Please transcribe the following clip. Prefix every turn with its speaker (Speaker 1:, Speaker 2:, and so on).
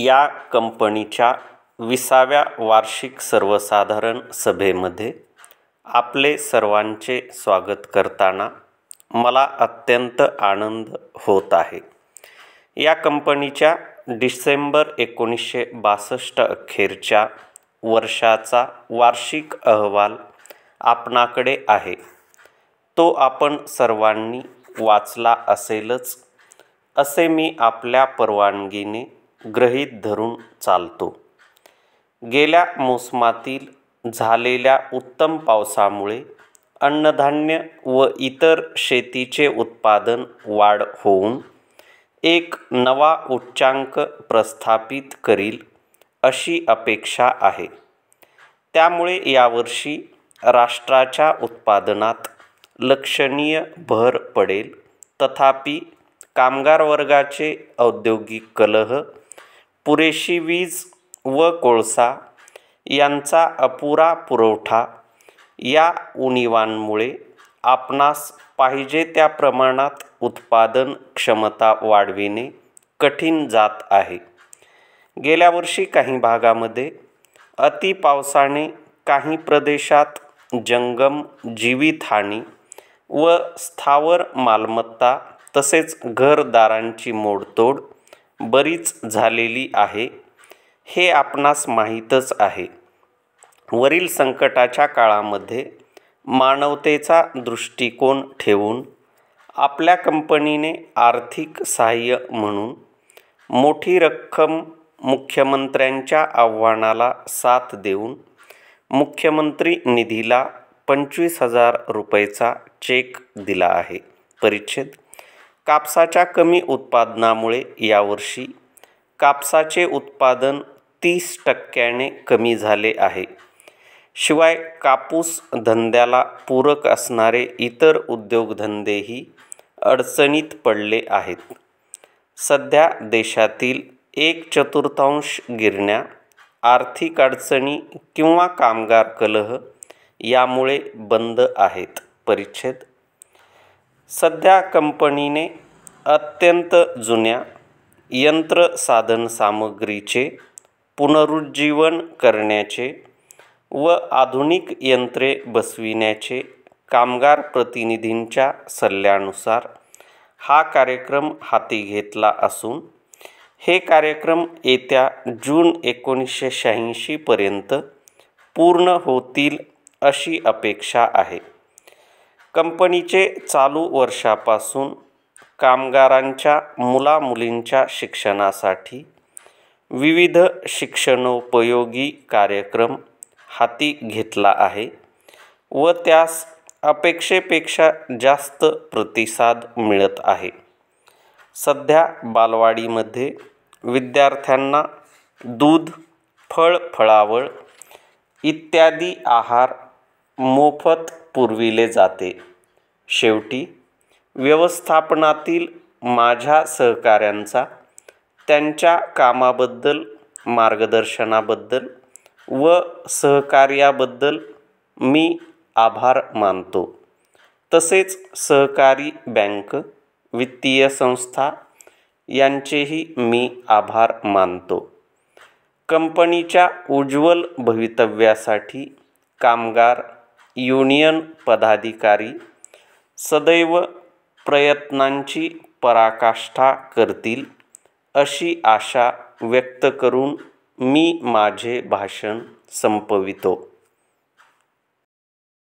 Speaker 1: या कंपनीच्या विसाव्या वार्षिक सर्वसाधारण सभेमध्ये आपले सर्वांचे स्वागत करताना मला अत्यंत आनंद होत आहे या कंपनीच्या डिसेंबर एकोणीसशे बासष्ट अखेरच्या वर्षाचा वार्षिक अहवाल आपणाकडे आहे तो आपण सर्वांनी वाचला असेलच असे मी आपल्या परवानगीने ग्रहित धरून चालतो गेल्या मोसमातील झालेल्या उत्तम पावसामुळे अन्नधान्य व इतर शेतीचे उत्पादन वाढ होऊन एक नवा उच्चांक प्रस्थापित करील अशी अपेक्षा आहे त्यामुळे यावर्षी राष्ट्राच्या उत्पादनात लक्षणीय भर पडेल तथापि कामगार वर्गाचे औद्योगिक कलह पुरेशी वीज व कोळसा यांचा अपुरा पुरवठा या उणिवांमुळे आपणास पाहिजे त्या प्रमाणात उत्पादन क्षमता वाढविणे कठीण जात आहे गेल्या वर्षी काही भागामध्ये अतिपावसाने काही प्रदेशात जंगम जीवितहानी व स्थावर मालमत्ता तसेच घरदारांची मोडतोड बरीच झालेली आहे हे आपणास माहीतच आहे वरील संकटाच्या काळामध्ये मानवतेचा दृष्टिकोन ठेवून आपल्या कंपनीने आर्थिक सहाय्य म्हणून मोठी रक्कम मुख्यमंत्र्यांच्या आव्हानाला साथ देऊन मुख्यमंत्री निधीला पंचवीस हजार रुपयेचा चेक दिला आहे परिच्छेद कापसाच्या कमी उत्पादनामुळे यावर्षी कापसाचे उत्पादन तीस टक्क्याने कमी झाले आहे शिवाय कापूस धंद्याला पूरक असणारे इतर उद्योगधंदेही अडचणीत पडले आहेत सध्या देशातील एक चतुर्थांश गिरण्या आर्थिक अडचणी किंवा कामगार कलह यामुळे बंद आहेत परिच्छेद सध्या कंपनीने अत्यंत जुन्या सामग्रीचे पुनरुज्जीवन करण्याचे व आधुनिक यंत्रे बसविण्याचे कामगार प्रतिनिधींच्या सल्ल्यानुसार हा कार्यक्रम हाती घेतला असून हे कार्यक्रम येत्या जून एकोणीसशे शहाऐंशीपर्यंत पूर्ण होतील अशी अपेक्षा आहे कंपनीचे चालू वर्षापासून कामगारांच्या मुलामुलींच्या शिक्षणासाठी विविध शिक्षणोपयोगी कार्यक्रम हाती घेतला आहे व त्यास अपेक्षेपेक्षा जास्त प्रतिसाद मिळत आहे सध्या बालवाडीमध्ये विद्यार्थ्यांना दूध फळ फळावळ इत्यादी आहार मोफत पुरविले जाते शेवटी व्यवस्थापनातील माझ्या सहकाऱ्यांचा त्यांच्या कामाबद्दल मार्गदर्शनाबद्दल व सहकार्याबद्दल मी आभार मानतो तसेच सहकारी बँक वित्तीय संस्था यांचेही मी आभार मानतो कंपनीच्या उज्ज्वल भवितव्यासाठी कामगार युनियन पदाधिकारी सदैव प्रयत्नांची पराकाष्ठा करतील अशी आशा व्यक्त करून मी माझे भाषण संपवितो